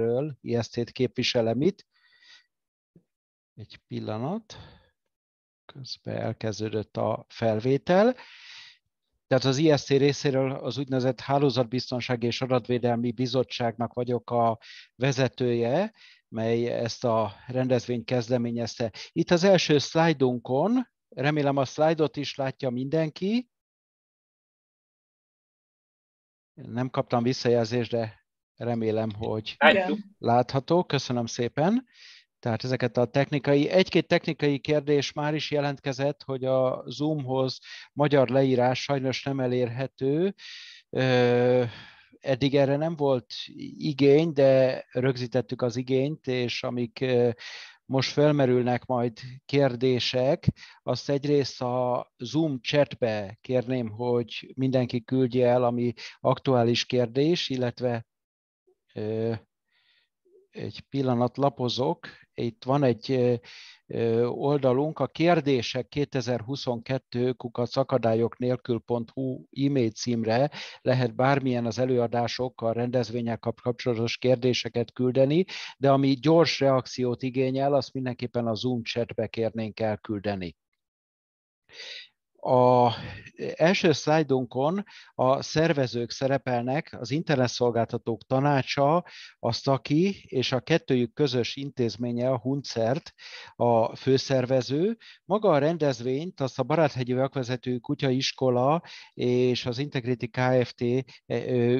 ről IST-t képviselem itt. Egy pillanat, közben elkezdődött a felvétel. Tehát az IST részéről az úgynevezett Hálózatbiztonsági és Adatvédelmi Bizottságnak vagyok a vezetője, mely ezt a rendezvényt kezdeményezte. Itt az első szlájdunkon, remélem a szlájdot is látja mindenki. Nem kaptam visszajelzést, de Remélem, hogy látható. Köszönöm szépen. Tehát ezeket a technikai, egy-két technikai kérdés már is jelentkezett, hogy a Zoomhoz magyar leírás sajnos nem elérhető. Eddig erre nem volt igény, de rögzítettük az igényt, és amik most felmerülnek majd kérdések, azt egyrészt a Zoom chatbe kérném, hogy mindenki küldje el, ami aktuális kérdés, illetve egy pillanat lapozok, itt van egy oldalunk, a kérdések 2022 kukac akadályok nélkül.hu e-mail címre lehet bármilyen az előadásokkal, rendezvényekkel kapcsolatos kérdéseket küldeni, de ami gyors reakciót igényel, azt mindenképpen a Zoom chatbe kérnénk elküldeni. A első szlájdunkon a szervezők szerepelnek, az internetszolgáltatók tanácsa, a SZAKI és a kettőjük közös intézménye, a Huncert, a főszervező. Maga a rendezvényt, azt a Baráthegyi Vakvezető Iskola és az Integrity Kft.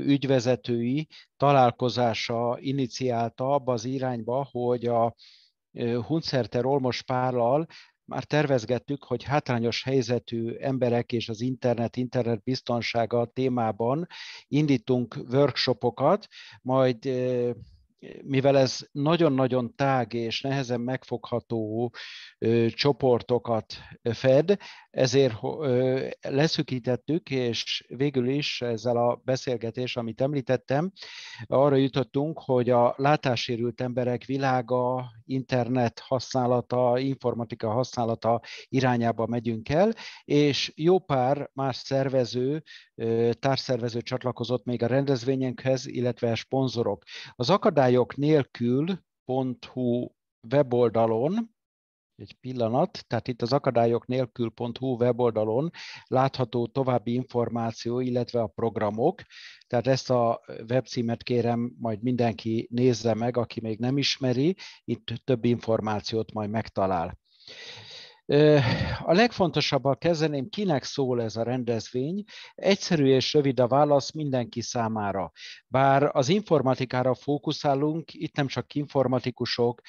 ügyvezetői találkozása iniciálta abba az irányba, hogy a Huncerter Olmos Pállal már tervezgettük, hogy hátrányos helyzetű emberek és az internet, internet biztonsága témában indítunk workshopokat, majd eh, mivel ez nagyon-nagyon tág és nehezen megfogható csoportokat fed, ezért leszükítettük, és végül is ezzel a beszélgetés, amit említettem, arra jutottunk, hogy a látássérült emberek világa, internet használata, informatika használata irányába megyünk el, és jó pár más szervező társszervező csatlakozott még a rendezvényekhez, illetve a sponzorok. Az akadályok nélkül .hu weboldalon egy pillanat, tehát itt az akadályok nélkül.hu weboldalon látható további információ, illetve a programok. Tehát ezt a webcímet kérem, majd mindenki nézze meg, aki még nem ismeri, itt több információt majd megtalál. A legfontosabbal kezdeném, kinek szól ez a rendezvény. Egyszerű és rövid a válasz mindenki számára. Bár az informatikára fókuszálunk, itt nem csak informatikusok,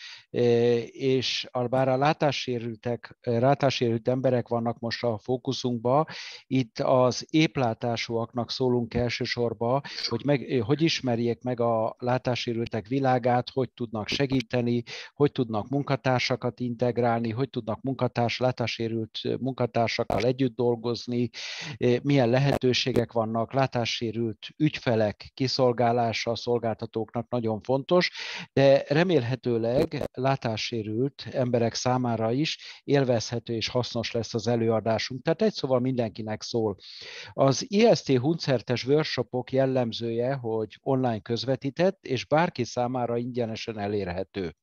és bár a látássérültek, látássérült emberek vannak most a fókuszunkba, itt az éplátásúaknak szólunk elsősorban, hogy, meg, hogy ismerjék meg a látássérültek világát, hogy tudnak segíteni, hogy tudnak munkatársakat integrálni, hogy tudnak munkatársakat látás, látássérült munkatársakkal együtt dolgozni, eh, milyen lehetőségek vannak, látássérült ügyfelek kiszolgálása a szolgáltatóknak nagyon fontos, de remélhetőleg látássérült emberek számára is élvezhető és hasznos lesz az előadásunk. Tehát egy szóval mindenkinek szól. Az IST huncertes workshopok jellemzője, hogy online közvetített, és bárki számára ingyenesen elérhető.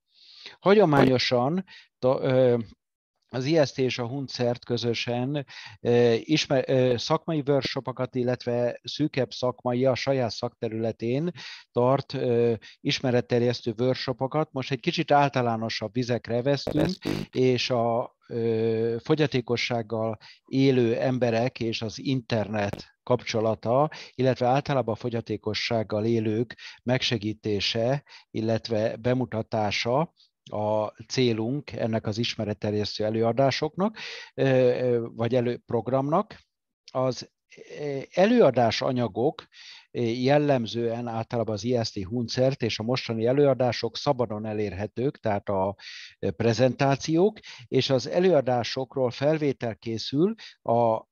Hagyományosan az IST és a Huncert közösen ismer, szakmai workshopokat, illetve szűkebb szakmai a saját szakterületén tart ismeretterjesztő workshopokat. Most egy kicsit általánosabb vizekre vesztünk, és a fogyatékossággal élő emberek és az internet kapcsolata, illetve általában a fogyatékossággal élők megsegítése, illetve bemutatása a célunk ennek az ismeretterjesztő előadásoknak, vagy előprogramnak, az előadás anyagok jellemzően általában az IST Huncert és a mostani előadások szabadon elérhetők, tehát a prezentációk, és az előadásokról felvétel készül a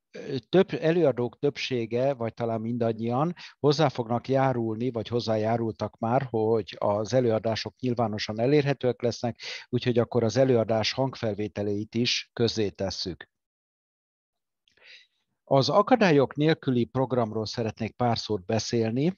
több, előadók többsége, vagy talán mindannyian hozzá fognak járulni, vagy hozzájárultak már, hogy az előadások nyilvánosan elérhetőek lesznek, úgyhogy akkor az előadás hangfelvételeit is tesszük. Az akadályok nélküli programról szeretnék pár szót beszélni,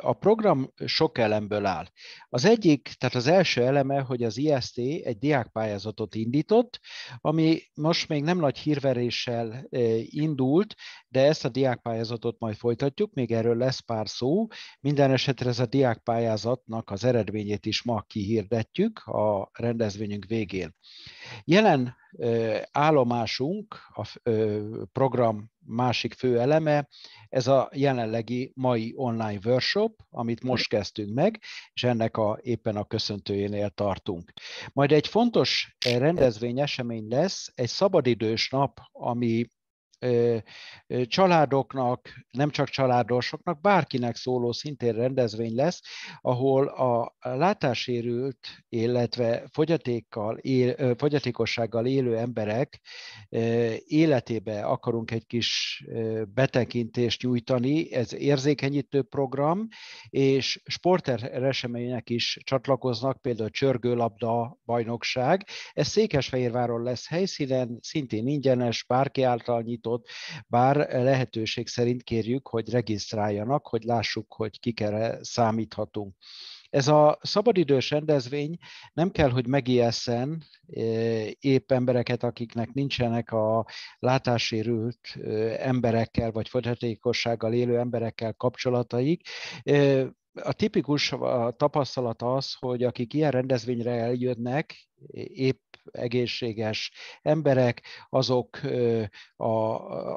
a program sok elemből áll. Az egyik, tehát az első eleme, hogy az IST egy diákpályázatot indított, ami most még nem nagy hírveréssel indult, de ezt a diákpályázatot majd folytatjuk, még erről lesz pár szó. Minden esetre ez a diákpályázatnak az eredményét is ma kihirdetjük a rendezvényünk végén. Jelen állomásunk a program másik fő eleme, ez a jelenlegi mai online workshop, amit most kezdtünk meg, és ennek a, éppen a köszöntőjénél tartunk. Majd egy fontos eh, rendezvény esemény lesz, egy szabadidős nap, ami családoknak, nem csak családosoknak, bárkinek szóló szintén rendezvény lesz, ahol a látásérült, illetve fogyatékkal, él, fogyatékossággal élő emberek életébe akarunk egy kis betekintést nyújtani. Ez érzékenyítő program, és sportesemények is csatlakoznak, például csörgőlabda bajnokság. Ez Székesfehérváron lesz helyszínen, szintén ingyenes, bárki által nyitott adatot, bár lehetőség szerint kérjük, hogy regisztráljanak, hogy lássuk, hogy kikere számíthatunk. Ez a szabadidős rendezvény nem kell, hogy megijeszen e, épp embereket, akiknek nincsenek a látásérült e, emberekkel, vagy fogyatékossággal élő emberekkel kapcsolataik e, a tipikus tapasztalat az, hogy akik ilyen rendezvényre eljönnek, épp egészséges emberek, azok a,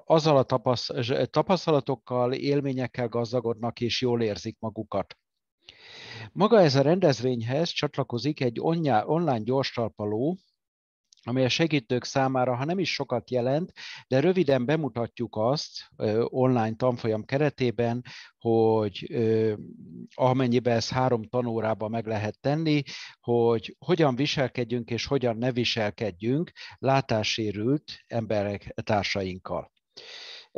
azzal a tapasztalatokkal, élményekkel gazdagodnak és jól érzik magukat. Maga ez a rendezvényhez csatlakozik egy online gyorstalpaló, amely a segítők számára, ha nem is sokat jelent, de röviden bemutatjuk azt online tanfolyam keretében, hogy amennyiben ez három tanórába meg lehet tenni, hogy hogyan viselkedjünk és hogyan ne viselkedjünk látássérült emberek társainkkal.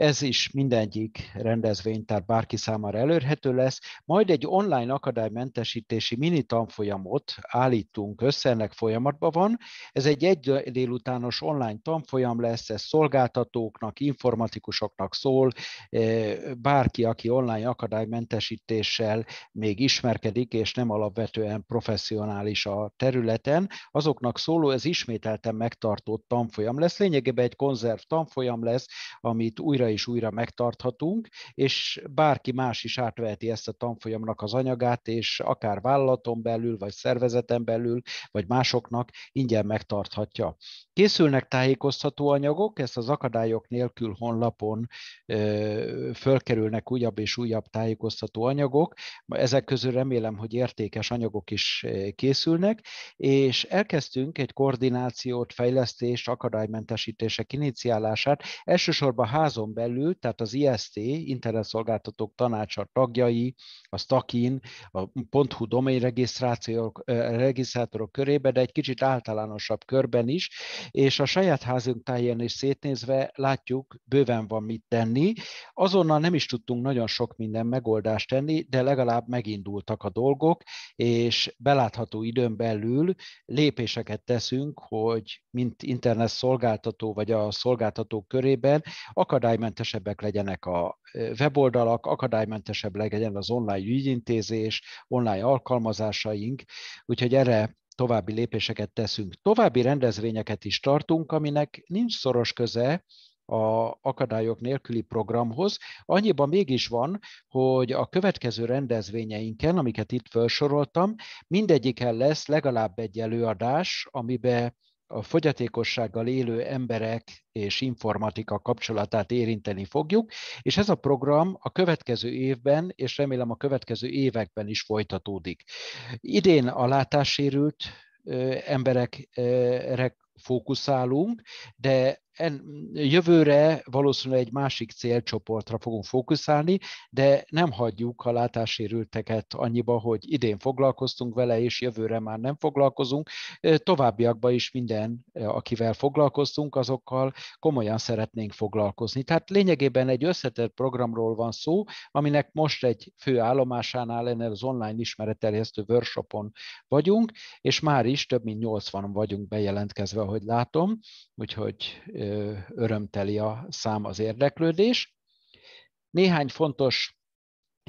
Ez is mindegyik rendezvénytár bárki számára elérhető lesz. Majd egy online akadálymentesítési mini tanfolyamot állítunk össze, ennek folyamatban van. Ez egy egy délutános online tanfolyam lesz, ez szolgáltatóknak, informatikusoknak szól, eh, bárki, aki online akadálymentesítéssel még ismerkedik, és nem alapvetően professzionális a területen, azoknak szóló, ez ismételten megtartott tanfolyam lesz. Lényegében egy konzerv tanfolyam lesz, amit újra és újra megtarthatunk, és bárki más is átveheti ezt a tanfolyamnak az anyagát, és akár vállalaton belül, vagy szervezeten belül, vagy másoknak ingyen megtarthatja. Készülnek tájékoztató anyagok, ezt az akadályok nélkül honlapon ö, fölkerülnek újabb és újabb tájékoztató anyagok. Ezek közül remélem, hogy értékes anyagok is készülnek, és elkezdtünk egy koordinációt, fejlesztést, akadálymentesítések iniciálását, elsősorban házon belül, tehát az IST, internetszolgáltatók tanácsa tagjai, a Stakin, a .hu domain regisztrációk, regisztrátorok körében, de egy kicsit általánosabb körben is, és a saját házunk táján is szétnézve látjuk, bőven van mit tenni. Azonnal nem is tudtunk nagyon sok minden megoldást tenni, de legalább megindultak a dolgok, és belátható időn belül lépéseket teszünk, hogy mint internet szolgáltató vagy a szolgáltatók körében akadály akadálymentesebbek legyenek a weboldalak, akadálymentesebb legyen az online ügyintézés, online alkalmazásaink, úgyhogy erre további lépéseket teszünk. További rendezvényeket is tartunk, aminek nincs szoros köze a akadályok nélküli programhoz. Annyiban mégis van, hogy a következő rendezvényeinken, amiket itt felsoroltam, mindegyiken lesz legalább egy előadás, amiben a fogyatékossággal élő emberek és informatika kapcsolatát érinteni fogjuk, és ez a program a következő évben, és remélem a következő években is folytatódik. Idén a látássérült emberekre fókuszálunk, de en, jövőre valószínűleg egy másik célcsoportra fogunk fókuszálni, de nem hagyjuk a látássérülteket annyiba, hogy idén foglalkoztunk vele, és jövőre már nem foglalkozunk. Továbbiakban is minden, akivel foglalkoztunk, azokkal komolyan szeretnénk foglalkozni. Tehát lényegében egy összetett programról van szó, aminek most egy fő állomásánál, ennél az online ismeretterjesztő workshopon vagyunk, és már is több mint 80 vagyunk bejelentkezve, ahogy látom, úgyhogy örömteli a szám az érdeklődés. Néhány fontos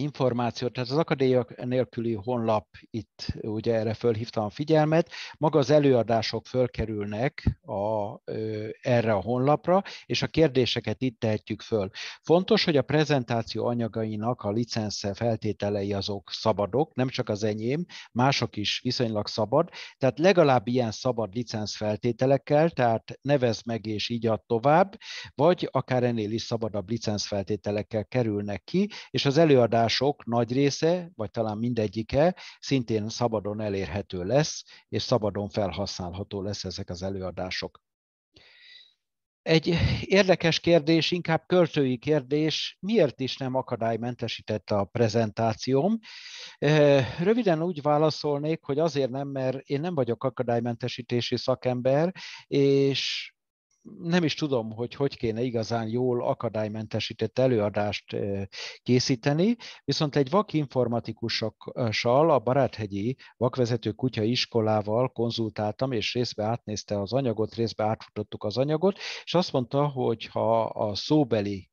információt, tehát az akadémia nélküli honlap, itt ugye erre fölhívtam a figyelmet, maga az előadások fölkerülnek a, erre a honlapra, és a kérdéseket itt tehetjük föl. Fontos, hogy a prezentáció anyagainak a licensze feltételei azok szabadok, nem csak az enyém, mások is viszonylag szabad, tehát legalább ilyen szabad licensz feltételekkel, tehát nevez meg és így ad tovább, vagy akár ennél is szabadabb licensz feltételekkel kerülnek ki, és az előadás források nagy része, vagy talán mindegyike szintén szabadon elérhető lesz, és szabadon felhasználható lesz ezek az előadások. Egy érdekes kérdés, inkább költői kérdés, miért is nem akadálymentesítette a prezentációm? Röviden úgy válaszolnék, hogy azért nem, mert én nem vagyok akadálymentesítési szakember, és nem is tudom, hogy hogy kéne igazán jól akadálymentesített előadást készíteni, viszont egy vak informatikussal, a Baráthegyi Vakvezető Kutya Iskolával konzultáltam, és részbe átnézte az anyagot, részbe átfutottuk az anyagot, és azt mondta, hogy ha a szóbeli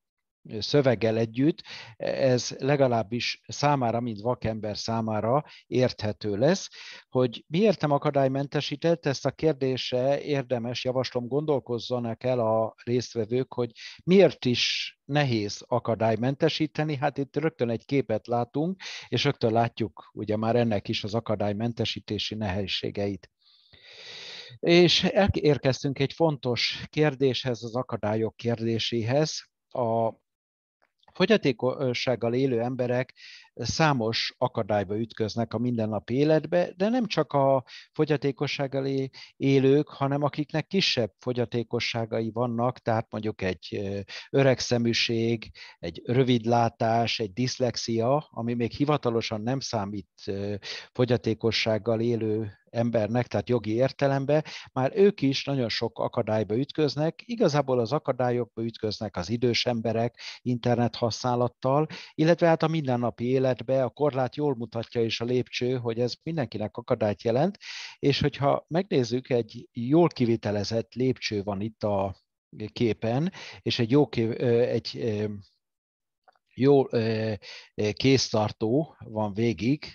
szöveggel együtt, ez legalábbis számára, mint vakember számára érthető lesz, hogy miért nem akadálymentesített, ezt a kérdése érdemes, javaslom, gondolkozzanak el a résztvevők, hogy miért is nehéz akadálymentesíteni, hát itt rögtön egy képet látunk, és rögtön látjuk ugye már ennek is az akadálymentesítési nehézségeit. És elérkeztünk egy fontos kérdéshez, az akadályok kérdéséhez. A fogyatékossággal élő emberek számos akadályba ütköznek a mindennapi életbe, de nem csak a fogyatékossággal élők, hanem akiknek kisebb fogyatékosságai vannak, tehát mondjuk egy öregszeműség, egy rövidlátás, egy diszlexia, ami még hivatalosan nem számít fogyatékossággal élő embernek, tehát jogi értelemben, már ők is nagyon sok akadályba ütköznek. Igazából az akadályokba ütköznek az idős emberek internet használattal, illetve hát a mindennapi életbe a korlát jól mutatja is a lépcső, hogy ez mindenkinek akadályt jelent, és hogyha megnézzük, egy jól kivitelezett lépcső van itt a képen, és egy jó kép, egy jó kéztartó van végig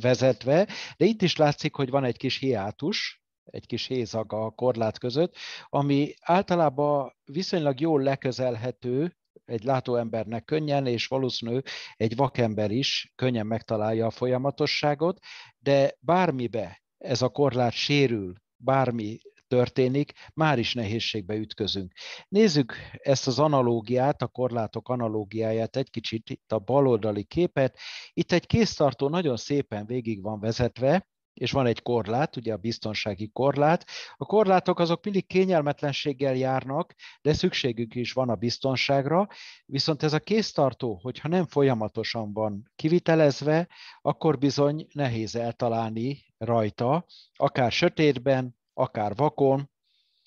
vezetve, de itt is látszik, hogy van egy kis hiátus, egy kis hézag a korlát között, ami általában viszonylag jól leközelhető egy látóembernek könnyen, és valószínű egy vakember is könnyen megtalálja a folyamatosságot, de bármibe ez a korlát sérül, bármi történik, már is nehézségbe ütközünk. Nézzük ezt az analógiát, a korlátok analógiáját egy kicsit itt a baloldali képet. Itt egy kéztartó nagyon szépen végig van vezetve, és van egy korlát, ugye a biztonsági korlát. A korlátok azok mindig kényelmetlenséggel járnak, de szükségük is van a biztonságra, viszont ez a kéztartó, hogyha nem folyamatosan van kivitelezve, akkor bizony nehéz eltalálni rajta, akár sötétben, akár vakon,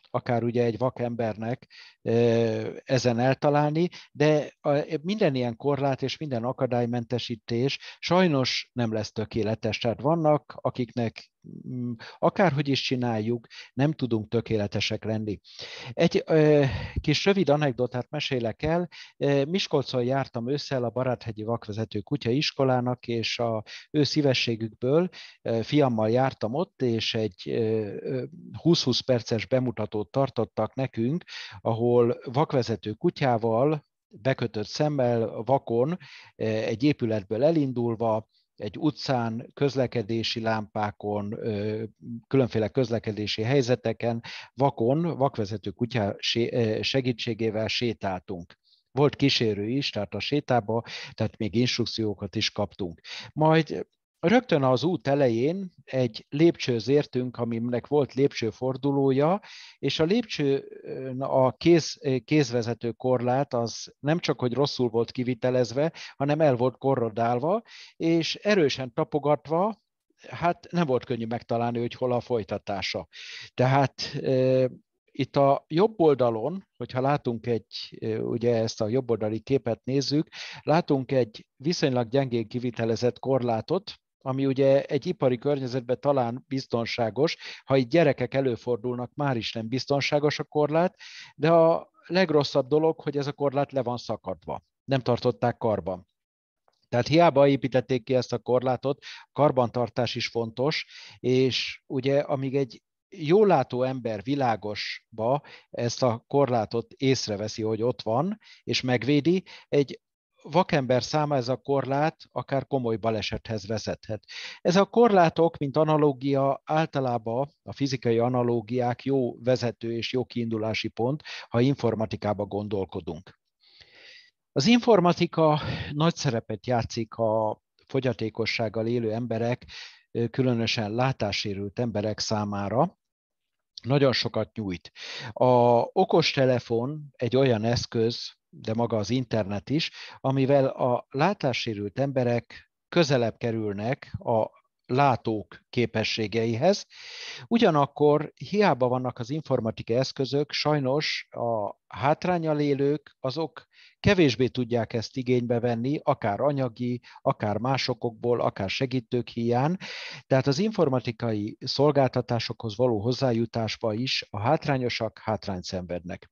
akár ugye egy vakembernek ezen eltalálni, de minden ilyen korlát és minden akadálymentesítés sajnos nem lesz tökéletes. Tehát vannak, akiknek Mm, akárhogy is csináljuk, nem tudunk tökéletesek lenni. Egy ö, kis rövid anekdotát mesélek el. Miskolcon jártam ősszel a Baráthegyi Vakvezető Kutya iskolának, és a ő szívességükből fiammal jártam ott, és egy 20-20 perces bemutatót tartottak nekünk, ahol vakvezető kutyával, bekötött szemmel, vakon, egy épületből elindulva, egy utcán, közlekedési lámpákon, különféle közlekedési helyzeteken, vakon, vakvezető kutya segítségével sétáltunk. Volt kísérő is, tehát a sétába, tehát még instrukciókat is kaptunk. Majd Rögtön az út elején egy lépcsőz értünk, aminek volt lépcsőfordulója, és a lépcső a kéz, kézvezető korlát az nem csak, hogy rosszul volt kivitelezve, hanem el volt korrodálva, és erősen tapogatva, hát nem volt könnyű megtalálni, hogy hol a folytatása. Tehát e, itt a jobb oldalon, hogyha látunk egy, ugye ezt a jobb oldali képet nézzük, látunk egy viszonylag gyengén kivitelezett korlátot, ami ugye egy ipari környezetben talán biztonságos, ha itt gyerekek előfordulnak, már is nem biztonságos a korlát, de a legrosszabb dolog, hogy ez a korlát le van szakadva, nem tartották karban. Tehát hiába építették ki ezt a korlátot, karbantartás is fontos, és ugye amíg egy jólátó ember világosba ezt a korlátot észreveszi, hogy ott van, és megvédi, egy vakember száma ez a korlát akár komoly balesethez vezethet. Ez a korlátok, mint analógia, általában a fizikai analógiák jó vezető és jó kiindulási pont, ha informatikába gondolkodunk. Az informatika nagy szerepet játszik a fogyatékossággal élő emberek, különösen látássérült emberek számára, nagyon sokat nyújt. A okostelefon egy olyan eszköz, de maga az internet is, amivel a látássérült emberek közelebb kerülnek a látók képességeihez. Ugyanakkor hiába vannak az informatikai eszközök, sajnos a hátrányal élők azok kevésbé tudják ezt igénybe venni, akár anyagi, akár másokokból, akár segítők hiány. Tehát az informatikai szolgáltatásokhoz való hozzájutásba is a hátrányosak hátrány szenvednek.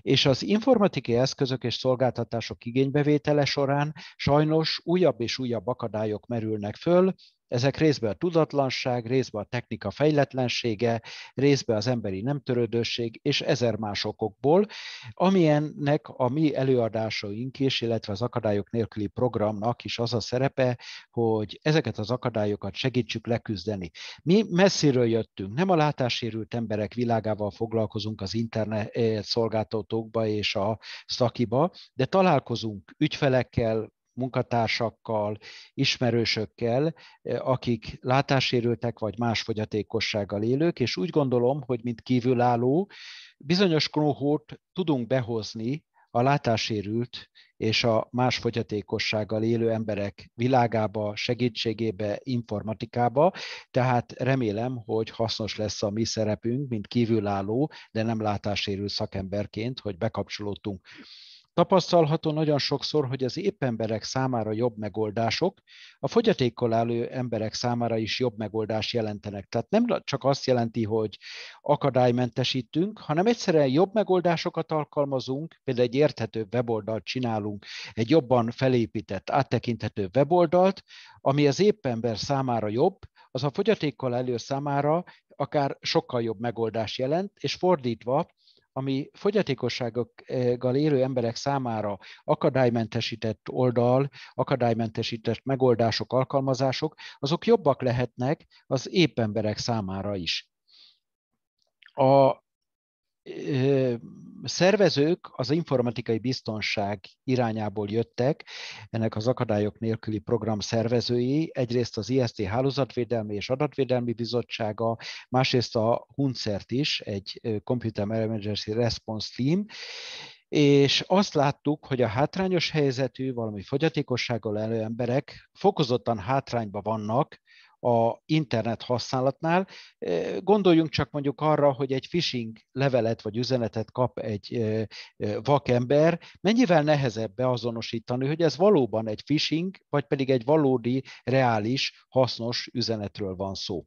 És az informatikai eszközök és szolgáltatások igénybevétele során sajnos újabb és újabb akadályok merülnek föl, ezek részben a tudatlanság, részben a technika fejletlensége, részben az emberi nem törődőség, és ezer más okokból, amilyennek a mi előadásaink is, illetve az akadályok nélküli programnak is az a szerepe, hogy ezeket az akadályokat segítsük leküzdeni. Mi messziről jöttünk, nem a látásérült emberek világával foglalkozunk az internet eh, szolgáltatókba és a szakiba, de találkozunk ügyfelekkel, munkatársakkal, ismerősökkel, eh, akik látásérültek vagy más fogyatékossággal élők, és úgy gondolom, hogy mint kívülálló bizonyos kohort tudunk behozni a látásérült és a más fogyatékossággal élő emberek világába, segítségébe, informatikába, tehát remélem, hogy hasznos lesz a mi szerepünk, mint kívülálló, de nem látásérült szakemberként, hogy bekapcsolódtunk Tapasztalható nagyon sokszor, hogy az épp emberek számára jobb megoldások a fogyatékkal álló emberek számára is jobb megoldást jelentenek. Tehát nem csak azt jelenti, hogy akadálymentesítünk, hanem egyszerűen jobb megoldásokat alkalmazunk, például egy érthetőbb weboldalt csinálunk, egy jobban felépített, áttekinthető weboldalt, ami az épp ember számára jobb, az a fogyatékkal elő számára akár sokkal jobb megoldás jelent, és fordítva ami fogyatékossággal élő emberek számára akadálymentesített oldal, akadálymentesített megoldások, alkalmazások, azok jobbak lehetnek az épp emberek számára is. A szervezők az informatikai biztonság irányából jöttek, ennek az akadályok nélküli program szervezői, egyrészt az IST Hálózatvédelmi és Adatvédelmi Bizottsága, másrészt a Huncert is, egy Computer Emergency Response Team, és azt láttuk, hogy a hátrányos helyzetű, valami fogyatékossággal elő emberek fokozottan hátrányba vannak, a internet használatnál. Gondoljunk csak mondjuk arra, hogy egy phishing levelet vagy üzenetet kap egy vakember, mennyivel nehezebb beazonosítani, hogy ez valóban egy phishing, vagy pedig egy valódi, reális, hasznos üzenetről van szó.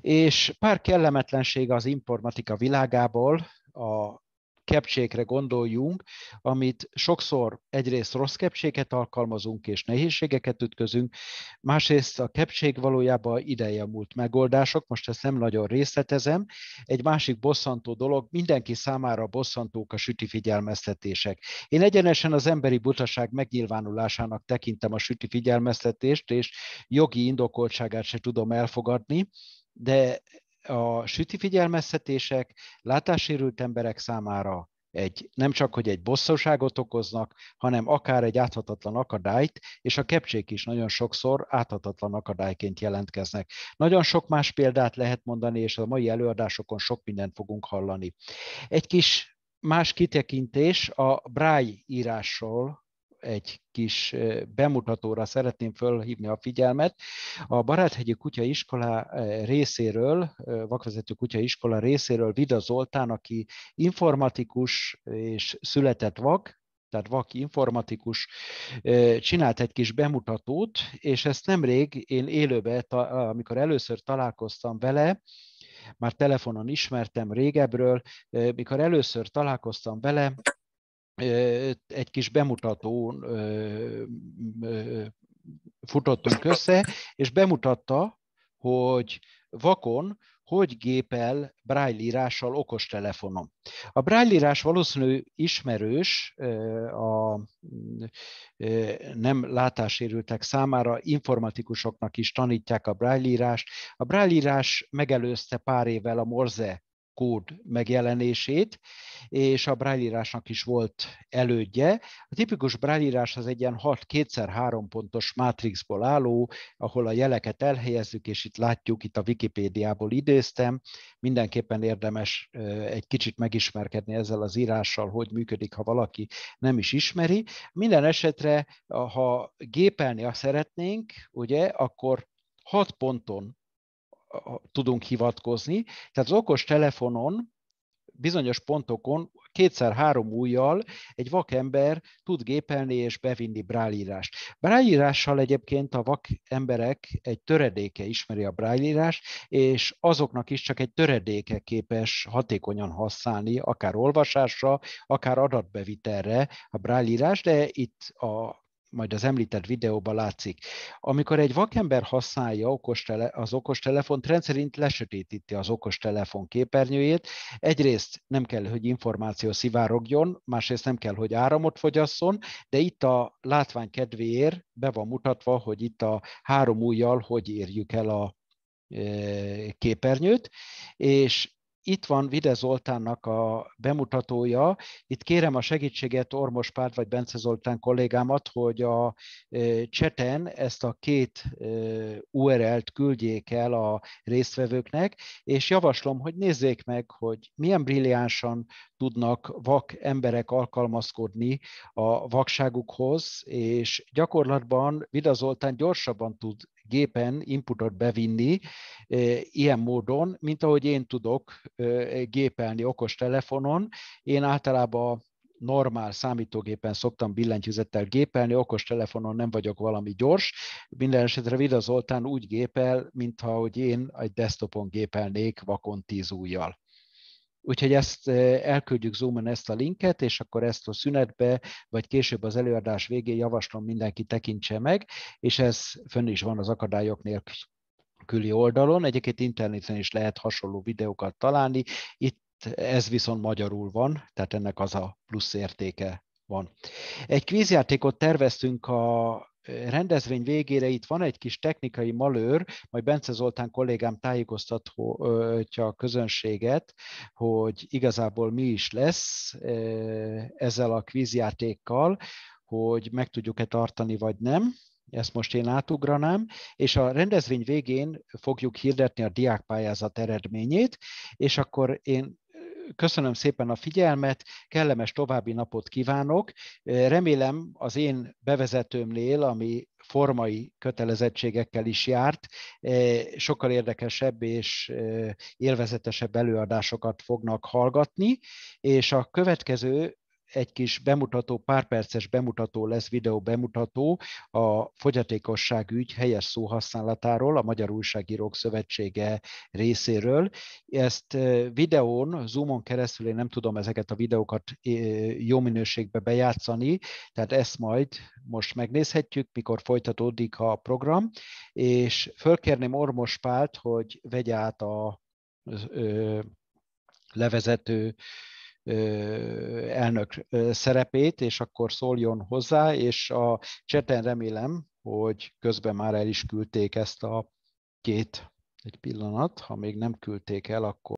És pár kellemetlenség az informatika világából, a kepcsékre gondoljunk, amit sokszor egyrészt rossz kepcséket alkalmazunk és nehézségeket ütközünk, másrészt a kepcsék valójában ideje múlt megoldások, most ezt nem nagyon részletezem. Egy másik bosszantó dolog, mindenki számára bosszantók a süti figyelmeztetések. Én egyenesen az emberi butaság megnyilvánulásának tekintem a süti figyelmeztetést, és jogi indokoltságát se tudom elfogadni, de a süti figyelmeztetések látássérült emberek számára egy, nem csak, hogy egy bosszúságot okoznak, hanem akár egy áthatatlan akadályt, és a kepcsék is nagyon sokszor áthatatlan akadályként jelentkeznek. Nagyon sok más példát lehet mondani, és a mai előadásokon sok mindent fogunk hallani. Egy kis más kitekintés a Braille írásról, egy kis bemutatóra szeretném fölhívni a figyelmet. A Baráthegyi Kutya Iskola részéről, vakvezető Kutya Iskola részéről Vida Zoltán, aki informatikus és született vak, tehát vak informatikus, csinált egy kis bemutatót, és ezt nemrég én élőbe, amikor először találkoztam vele, már telefonon ismertem régebről, mikor először találkoztam vele, egy kis bemutatón futottunk össze, és bemutatta, hogy vakon hogy gépel braille írással okostelefonon. A braille írás valószínű ismerős a nem látásérültek számára, informatikusoknak is tanítják a braille írást. A braille írás megelőzte pár évvel a morze kód megjelenését, és a brájlírásnak is volt elődje. A tipikus brájlírás az egy ilyen 6-2x3 pontos mátrixból álló, ahol a jeleket elhelyezzük, és itt látjuk, itt a Wikipédiából idéztem, mindenképpen érdemes egy kicsit megismerkedni ezzel az írással, hogy működik, ha valaki nem is ismeri. Minden esetre, ha gépelni azt szeretnénk, ugye, akkor 6 ponton tudunk hivatkozni. Tehát az okos telefonon bizonyos pontokon kétszer-három újjal egy vakember tud gépelni és bevinni brálírást. Brálírással egyébként a vak emberek egy töredéke ismeri a brálírást, és azoknak is csak egy töredéke képes hatékonyan használni, akár olvasásra, akár adatbevitelre a brálírás, de itt a majd az említett videóban látszik. Amikor egy vakember használja okostele, az okostelefont, rendszerint lesötétíti az okostelefon képernyőjét. Egyrészt nem kell, hogy információ szivárogjon, másrészt nem kell, hogy áramot fogyasszon, de itt a látvány kedvéért be van mutatva, hogy itt a három ujjal hogy érjük el a e, képernyőt, és itt van Vide Zoltánnak a bemutatója. Itt kérem a segítséget Ormos Párt vagy Bence Zoltán kollégámat, hogy a cseten ezt a két URL-t küldjék el a résztvevőknek, és javaslom, hogy nézzék meg, hogy milyen brilliánsan tudnak vak emberek alkalmazkodni a vakságukhoz, és gyakorlatban Vida Zoltán gyorsabban tud gépen inputot bevinni ilyen módon, mint ahogy én tudok gépelni telefonon. Én általában normál számítógépen szoktam billentyűzettel gépelni, telefonon nem vagyok valami gyors. Minden esetre Vida Zoltán úgy gépel, mintha hogy én egy desktopon gépelnék vakon tíz ujjal. Úgyhogy ezt eh, elküldjük Zoom-on ezt a linket, és akkor ezt a szünetbe, vagy később az előadás végén javaslom mindenki tekintse meg, és ez fönn is van az akadályok nélküli oldalon. Egyébként interneten is lehet hasonló videókat találni. Itt ez viszont magyarul van, tehát ennek az a plusz értéke van. Egy kvízjátékot terveztünk a rendezvény végére itt van egy kis technikai malőr, majd Bence Zoltán kollégám tájékoztatja a közönséget, hogy igazából mi is lesz ezzel a kvízjátékkal, hogy meg tudjuk-e tartani, vagy nem. Ezt most én átugranám, és a rendezvény végén fogjuk hirdetni a diákpályázat eredményét, és akkor én Köszönöm szépen a figyelmet, kellemes további napot kívánok. Remélem az én bevezetőmnél, ami formai kötelezettségekkel is járt, sokkal érdekesebb és e, élvezetesebb előadásokat fognak hallgatni, és a következő egy kis bemutató, pár perces bemutató lesz, videó bemutató a fogyatékosság ügy helyes szóhasználatáról, a Magyar Újságírók Szövetsége részéről. Ezt videón, Zoomon keresztül, én nem tudom ezeket a videókat jó minőségbe bejátszani, tehát ezt majd most megnézhetjük, mikor folytatódik a program, és fölkérném Ormos Pált, hogy vegye át a levezető elnök szerepét, és akkor szóljon hozzá, és a cseten remélem, hogy közben már el is küldték ezt a két, egy pillanat, ha még nem küldték el, akkor